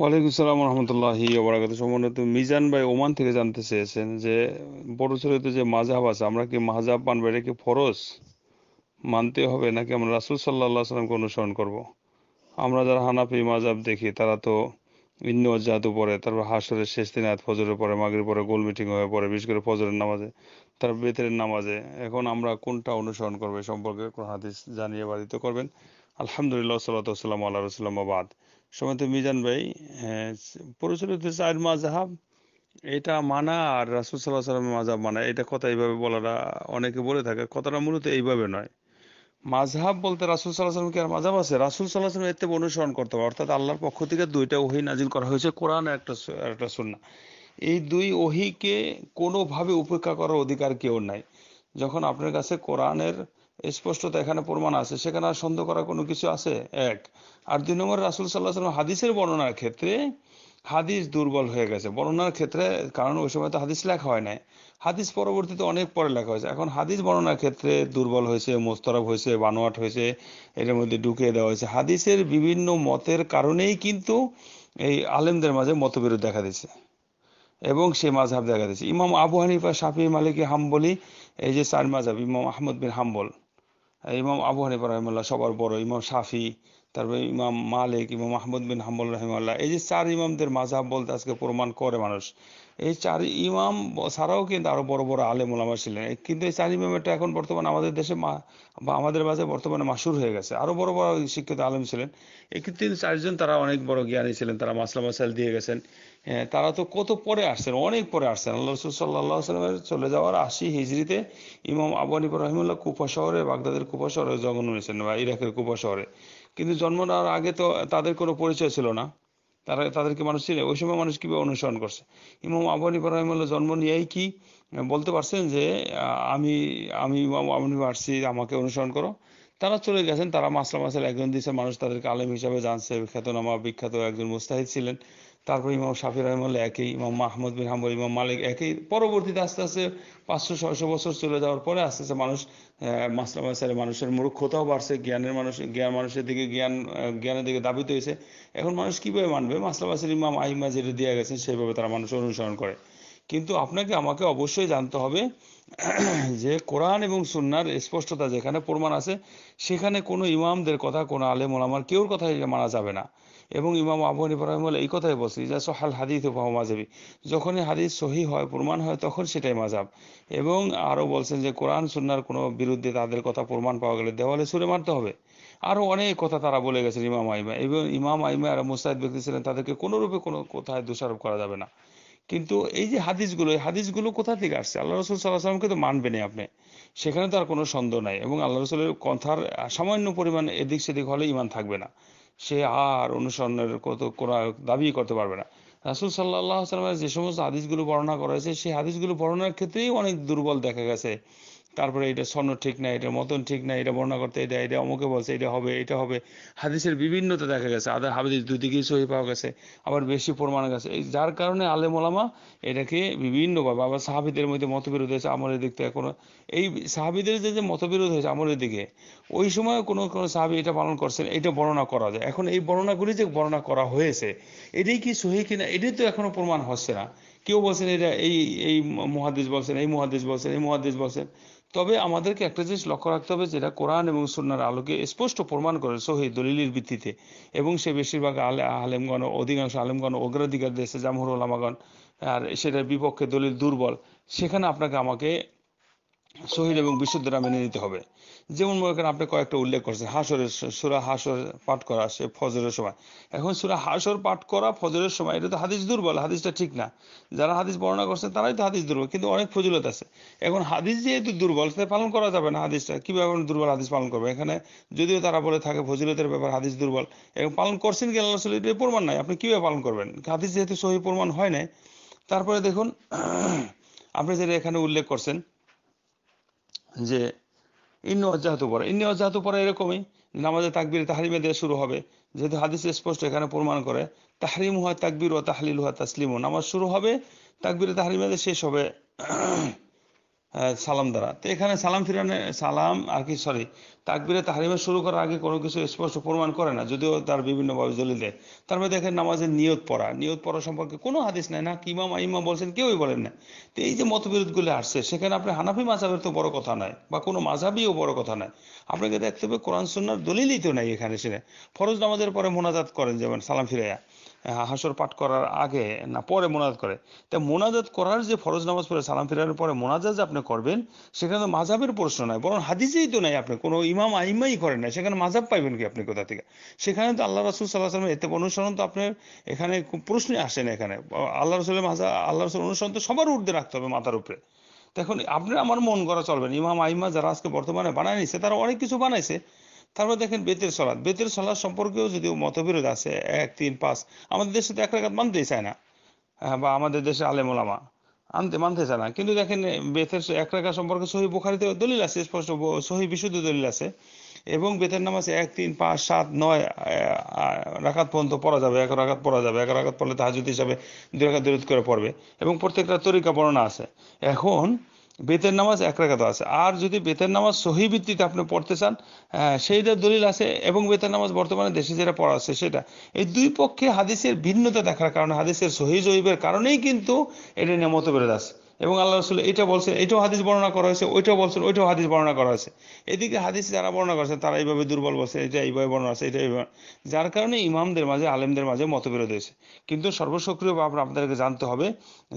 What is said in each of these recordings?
ওয়ালাইকুম সালাম রহমতুল্লাহি ওবরাকাত সম্মানিত মিজান ভাই ওমান থেকে জানতে চেয়েছেন যে বড় তো যে মাজাব আছে আমরা কি মাজাব মানবে এটা কি ফরজ মানতে হবে নাকি আমরা রাসুল সাল্লাহ সাল্লামকে অনুসরণ করব। আমরা যারা হানাফি মাজাব দেখি তারা তো ইন্নু জাদু পরে তারপর হাসরের শেষ দিন রাত ফজরের পরে মাগরির পরে গোল মিটিং হয়ে পরে বিশেষ করে ফজরের নামাজে তার বেতরের নামাজে এখন আমরা কোনটা অনুসরণ করবো এ সম্পর্কে কোন হাদিস জানিয়ে বাধিত করবেন আলহামদুলিল্লাহ সাল্লাম আল্লাহ রসুল্লামাবাদ সময়তে মিজান ভাই হ্যাঁ, প্রচলিত চার মাজাহাব এটা মানা আর রাসুল সাল্লাহ সাল্লামের মাজাব মানা এটা কথা এইভাবে বলাটা অনেকে বলে থাকে কথাটা মূলত এইভাবে নয় মাঝহাব বলতে রাসুল সাল্লাহামকে আর মাঝহাব আছে রাসুল সাল্লাহাম এর এতে অনুসরণ করতে হবে অর্থাৎ আল্লাহর পক্ষ থেকে দুইটা ওহি নাজিল করা হয়েছে কোরআন একটা একটা সুন্না এই দুই ওহিকে কোনোভাবে উপেক্ষা করার অধিকার কেউ নাই যখন আপনার কাছে কোরআনের স্পষ্টতা এখানে প্রমাণ আছে সেখানে আর সন্দেহ করার কোনো কিছু আছে এক আর দুই নম্বর রাসুল সাল্লাহ সাল্লাম হাদিসের বর্ণনার ক্ষেত্রে হাদিস দুর্বল হয়ে গেছে বর্ণনার ক্ষেত্রে কারণ ওই সময় তো হাদিস লেখা হয় নাই হাদিস পরবর্তীতে অনেক পরে লেখা হয়েছে এখন হাদিস বর্ণনার ক্ষেত্রে দুর্বল হয়েছে মোস্তরব হয়েছে বানোয়াট হয়েছে এটার মধ্যে ঢুকিয়ে দেওয়া হয়েছে হাদিসের বিভিন্ন মতের কারণেই কিন্তু এই আলেমদের মাঝে মতবিরোধ দেখা দিচ্ছে এবং সে মাঝহাব দেখা দিচ্ছে ইমাম আবু হানিফা শাফি মালিকি হাম্বলি এই যে চার মাঝহাব ইমাম আহমদ বিন হাম্বল ইমাম আবু হানিফা রহমুল্লাহ সবার বড় ইমাম শাফি তারপরে ইমাম মালিক ইমাম আহমদ বিন হাম্বুল রহিমাল্লাহ এই যে চার ইমামদের মাঝাব বলতে আজকে প্রমাণ করে মানুষ এই চার ইমাম ছাড়াও কিন্তু আরো বড় বড় আলেম ওলামা ছিলেন কিন্তু এই চার ইমামেরটা এখন বর্তমানে আমাদের দেশে মা বা আমাদের মাঝে বর্তমানে মাসুর হয়ে গেছে আরো বড় বড় শিক্ষিত আলেম ছিলেন তিন চারজন তারা অনেক বড় জ্ঞানী ছিলেন তারা মাসলা মাসাইল দিয়ে গেছেন তারা তো কত পরে আসছেন অনেক পরে আসছেন আল্লাহ রসুল সাল্লাহ সাল্লামের চলে যাওয়ার আশি হিজড়িতে ইমাম আবু আনিব রহিমুল্লাহ কুপা শহরে বাগদাদের কুপা শহরে জগন হয়েছেন বা ইরাকের কুপা শহরে কিন্তু জন্ম নেওয়ার আগে তো তাদের কোনো পরিচয় ছিল না তারা তাদেরকে মানুষ চিনে ওই সময় মানুষ কীভাবে অনুসরণ করছে ইমাম আবু হানিফা রহমুল্লাহ জন্ম নিয়েই কি বলতে পারছেন যে আমি আমি ইমাম আবু হানিফা আসছি আমাকে অনুসরণ করো তারা চলে গেছেন তারা মাসলা মাসের একজন দিয়েছে মানুষ তাদেরকে আলেম হিসাবে জানছে খ্যাতনামা বিখ্যাত একজন মুস্তাহিদ ছিলেন তারপর ইমাম শাফি রহমাল্লা একই ইমাম মাহমুদ বিন হাম্বল ইমাম মালিক একই পরবর্তীতে আস্তে আস্তে পাঁচশো ছয়শো বছর চলে যাওয়ার পরে আস্তে আস্তে মানুষ মাসলা মাসালে মানুষের মূর্খতাও বাড়ছে জ্ঞানের মানুষ জ্ঞান মানুষের দিকে জ্ঞান জ্ঞানের দিকে দাবিত হয়েছে এখন মানুষ কীভাবে মানবে মাসলা মাসের ইমাম আহিমা যেটা দেওয়া গেছেন সেভাবে তারা মানুষ অনুসরণ করে কিন্তু আপনাকে আমাকে অবশ্যই জানতে হবে যে কোরআন এবং সুনার স্পষ্টতা যেখানে প্রমাণ আছে সেখানে কোনো ইমামদের কথা কোনো আলেম ওলামার কেউর কথা মানা যাবে না এবং ইমাম আবু ইব্রাহিম এই কথাই বলছি যে সোহাল হাদিস উপাহ মাজাবি যখনই হাদিস সহি হয় প্রমাণ হয় তখন সেটাই মাজাব এবং আরও বলছেন যে কোরআন সুন্নার কোনো বিরুদ্ধে তাদের কথা প্রমাণ পাওয়া গেলে দেওয়ালে সুরে মারতে হবে আরও অনেক কথা তারা বলে গেছেন ইমাম আইমা এবং ইমাম আইমা আর মুস্তাহিদ ব্যক্তি ছিলেন তাদেরকে কোনোরূপে কোনো কোথায় দোষারোপ করা যাবে না কিন্তু এই যে হাদিসগুলো এই হাদিসগুলো কোথা থেকে আসছে আল্লাহ রসুল সাল্লাহ সাল্লামকে তো মানবেনি আপনি সেখানে তো আর কোনো সন্দেহ নাই এবং আল্লাহ রসুলের কথার সামান্য পরিমাণ এদিক সেদিক হলে ইমান থাকবে না সে আর অনুসরণের কত কোনো দাবি করতে পারবে না রাসুল সাল্লাহ সাল্লামের যে সমস্ত হাদিসগুলো বর্ণনা করা হয়েছে সেই হাদিসগুলো বর্ণনার ক্ষেত্রেই অনেক দুর্বল দেখা গেছে তারপরে এটা স্বর্ণ ঠিক না এটা মতন ঠিক না এটা বর্ণনা করতে এটা এটা অমুকে বলছে এটা হবে এটা হবে হাদিসের বিভিন্নতা দেখা গেছে আদা হাদিস দুদিকেই সহি পাওয়া গেছে আবার বেশি প্রমাণ গেছে এই যার কারণে আলেম ওলামা এটাকে বিভিন্নভাবে আবার সাহাবিদের মধ্যে মতবিরোধ হয়েছে আমলের দিক থেকে কোনো এই সাহাবিদের যে যে মতবিরোধ হয়েছে আমলের দিকে ওই সময় কোনো কোনো সাহাবি এটা পালন করছেন এটা বর্ণনা করা যায় এখন এই বর্ণনাগুলি যে বর্ণনা করা হয়েছে এটাই কি সহি কিনা এটাই তো এখনো প্রমাণ হচ্ছে না কেউ বলছেন এটা এই এই মহাদেশ বলছেন এই মহাদেশ বলছেন এই মহাদেশ বলছেন তবে আমাদেরকে একটা জিনিস লক্ষ্য রাখতে হবে যেটা কোরআন এবং সুনার আলোকে স্পষ্ট প্রমাণ করে সহি দলিলের ভিত্তিতে এবং সে বেশিরভাগ আলে আলেমগণ অধিকাংশ আলেমগণ অগ্রাধিকার দিয়েছে জামহুর ওলামাগণ আর সেটার বিপক্ষে দলিল দুর্বল সেখানে আপনাকে আমাকে শহীদ এবং বিশুদ্ধরা মেনে নিতে হবে যেমন মনে করেন আপনি কয়েকটা উল্লেখ করছেন হাসরের সুরা হাসর পাঠ করা সে ফজরের সময় এখন সুরা হাসর পাঠ করা ফজরের সময় এটা তো হাদিস দুর্বল হাদিসটা ঠিক না যারা হাদিস বর্ণনা করছেন তারাই তো হাদিস দুর্বল কিন্তু অনেক ফজিলত আছে এখন হাদিস যেহেতু দুর্বল সে পালন করা যাবে না হাদিসটা কীভাবে দুর্বল হাদিস পালন করবে এখানে যদিও তারা বলে থাকে ফজিলতের ব্যাপার হাদিস দুর্বল এবং পালন করছেন কি আসলে এটা প্রমাণ নাই আপনি কীভাবে পালন করবেন হাদিস যেহেতু সহি প্রমাণ হয় নাই তারপরে দেখুন আপনি যেটা এখানে উল্লেখ করছেন যে ইন্ন অজাহাত পড়া ইন্ন অজাহাত পড়া এরকমই নামাজে তাকবির তাহারিমে দিয়ে শুরু হবে যেহেতু হাদিস স্পষ্ট এখানে প্রমাণ করে তাহারিম হয় তাকবির ও তাহলিল হওয়া তাসলিম নামাজ শুরু হবে তাকবির তাহারিমে দিয়ে শেষ হবে সালাম দ্বারা তো এখানে সালাম ফিরানে সালাম আর কি সরি তাকবিরে তাহারিমে শুরু করার আগে কোনো কিছু স্পষ্ট প্রমাণ করে না যদিও তার বিভিন্নভাবে দলিল দেয় তার মধ্যে দেখেন নামাজের নিয়ত পড়া নিয়ত পড়া সম্পর্কে কোনো হাদিস নাই না কিমাম ইমাম বলছেন কেউই বলেন না তো এই যে মতবিরোধগুলো আসছে সেখানে আপনি হানাফি মাঝাবের তো বড় কথা নয় বা কোনো মাঝাবিও বড় কথা নয় আপনাকে দেখতে হবে কোরআন সুন্নার দলিলই তো নাই এখানে সেখানে ফরজ নামাজের পরে মোনাজাত করেন যেমন সালাম ফিরাইয়া হাসর পাঠ করার আগে না পরে মোনাজাত করে তা মোনাজাত করার যে ফরজ নামাজ পড়ে সালাম ফিরানোর পরে মোনাজাত যে আপনি করবেন সেখানে মাঝাবের প্রশ্ন নয় বরং হাদিসেই তো নাই আপনি কোনো ইমাম আইমাই করেন না সেখানে মাঝাব পাইবেন কি আপনি কোথা থেকে সেখানে তো আল্লাহ রসুল সাল্লাহ সালামের এতে অনুসরণ তো আপনার এখানে প্রশ্নে আসে না এখানে আল্লাহ রসুলের মাঝা আল্লাহ রসুল অনুসরণ তো সবার উর্ধে রাখতে হবে মাথার উপরে দেখুন আপনার আমার মন করা চলবেন ইমাম আইমা যারা আজকে বর্তমানে বানায় নিছে তারা অনেক কিছু বানাইছে তারপর দেখেন বেতের সলাদ বেতের সলাদ সম্পর্কেও যদিও মতবিরোধ আছে এক তিন পাঁচ আমাদের দেশে তো এক রেখাত মানতেই চায় না হ্যাঁ, বা আমাদের দেশে আলেমোলামা আনতে মানতে চায় না কিন্তু দেখেন বেতের এক রেখা সম্পর্কে সহি বোখারিতে দলিল আছে স্পষ্ট সহি বিশুদ্ধ দলিল আছে এবং বেতের নাম আছে এক তিন পাঁচ সাত নয় রাখাত পর্যন্ত পড়া যাবে এক রাখাত পড়া যাবে এক রাখাত পড়লে তাহাজুদ হিসাবে দুই রাখাত দূরত করে পড়বে এবং প্রত্যেকটা তরিকা বর্ণনা আছে এখন বেতের নামাজ এক রাখাত আছে আর যদি বেতের নামাজ সহি ভিত্তিতে আপনি পড়তে চান সেইটার দলিল আছে এবং বেতের নামাজ বর্তমানে দেশে যেটা পড়া আছে সেটা এই দুই পক্ষে হাদিসের ভিন্নতা দেখার কারণে হাদিসের সহি জৈবের কারণেই কিন্তু এটা নিয়ে মতভেদ আছে এবং আল্লাহ রসুল এটা বলছেন এটাও হাদিস বর্ণনা করা হয়েছে ওইটাও বলছেন ওইটাও হাদিস বর্ণনা করা হয়েছে এদিকে হাদিস যারা বর্ণনা করছে তারা এইভাবে দুর্বল বলছে এটা এইভাবে বর্ণনা আছে এটা এইভাবে যার কারণে ইমামদের মাঝে আলেমদের মাঝে মতবিরোধ হয়েছে কিন্তু সর্বসক্রিয় ভাব আপনাদেরকে জানতে হবে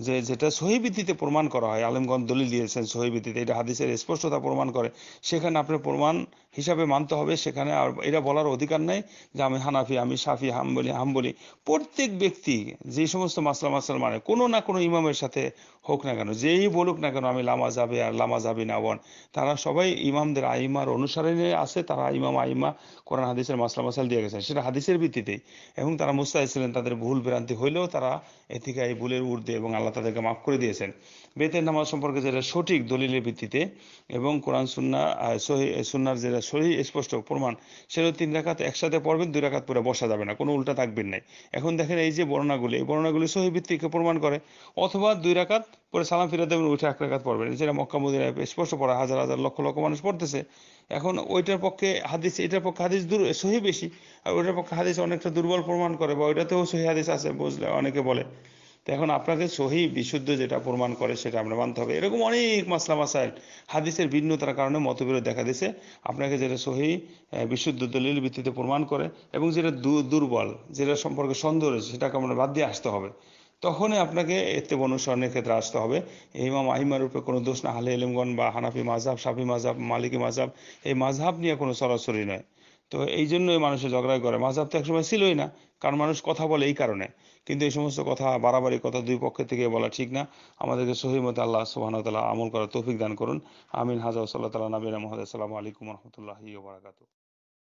যে যেটা সহি ভিত্তিতে প্রমাণ করা হয় আলেমগঞ্জ দলিল দিয়েছেন সহি ভিত্তিতে এটা হাদিসের স্পষ্টতা প্রমাণ করে সেখানে আপনি প্রমাণ হিসাবে মানতে হবে সেখানে আর এটা বলার অধিকার নেই যে আমি হানাফি আমি সাফি হাম বলি প্রত্যেক ব্যক্তি যে সমস্ত মাসলা মাসলাম মানে কোনো না কোনো ইমামের সাথে হোক না কেন যেই বলুক না কেন আমি লামা যাবে আর লামা যাবি না বন তারা সবাই ইমামদের আইমার অনুসারে আছে তারা ইমাম আইমা কোরআন হাদিসের মাসলা মাসাল দিয়ে গেছেন সেটা হাদিসের ভিত্তিতেই এবং তারা মুস্তাহিদ ছিলেন তাদের ভুল ভ্রান্তি হইলেও তারা এ থেকে এই ভুলের ঊর্ধ্বে এবং আল্লাহ তাদেরকে মাফ করে দিয়েছেন বেতের নামাজ সম্পর্কে যেটা সঠিক দলিলের ভিত্তিতে এবং কোরআন সুন্না সহি সুন্নার যেটা সহি স্পষ্ট প্রমাণ সেটা তিন রাখাত একসাথে পড়বেন দুই রাখাত পরে বসা যাবে না কোনো উল্টা থাকবেন নাই এখন দেখেন এই যে বর্ণাগুলি এই বর্ণাগুলি সহি ভিত্তিকে প্রমাণ করে অথবা দুই রাখাত পরে সালাম ফিরে দেবেন উঠে এক রাখাত পড়বেন যেটা মক্কা মদিনা স্পষ্ট পড়া হাজার হাজার লক্ষ লক্ষ মানুষ পড়তেছে এখন ওইটার পক্ষে হাদিস এটার পক্ষে হাদিস দূর সহি বেশি আর ওইটার পক্ষে হাদিস অনেকটা দুর্বল প্রমাণ করে বা ওইটাতেও সহি হাদিস আছে বুঝলে অনেকে বলে তো এখন আপনাকে সহি বিশুদ্ধ যেটা প্রমাণ করে সেটা আপনার মানতে হবে এরকম অনেক মাসলা মাসাইল হাদিসের ভিন্নতার কারণে মতবিরোধ দেখা দিয়েছে আপনাকে যেটা সহি বিশুদ্ধ দলিল ভিত্তিতে প্রমাণ করে এবং যেটা দুর্বল যেটা সম্পর্কে সন্দেহ রয়েছে সেটাকে আমরা বাদ দিয়ে আসতে হবে তখনই আপনাকে এতে অনুসরণের ক্ষেত্রে আসতে হবে ইমাম আহিমার উপরে কোনো দোষ না হালে এলেমগন বা হানাফি মাঝহাব সাফি মাঝহাব মালিকি মাঝহাব এই মাঝহাব নিয়ে কোনো সরাসরি নয় তো এই জন্যই মানুষের ঝগড়া করে মাঝহাব তো একসময় ছিলই না কারণ মানুষ কথা বলে এই কারণে কিন্তু এই সমস্ত কথা বাড়াবাড়ি কথা দুই পক্ষের থেকে বলা ঠিক না আমাদেরকে সহিমত আল্লাহ তাল্লাহ আমল করার তৌফিক দান করুন আমিন হাজা সাল্লাহ তালা নবীন মহাদ আসসালামু আলাইকুম রহমতুল্লাহি বারাকাতু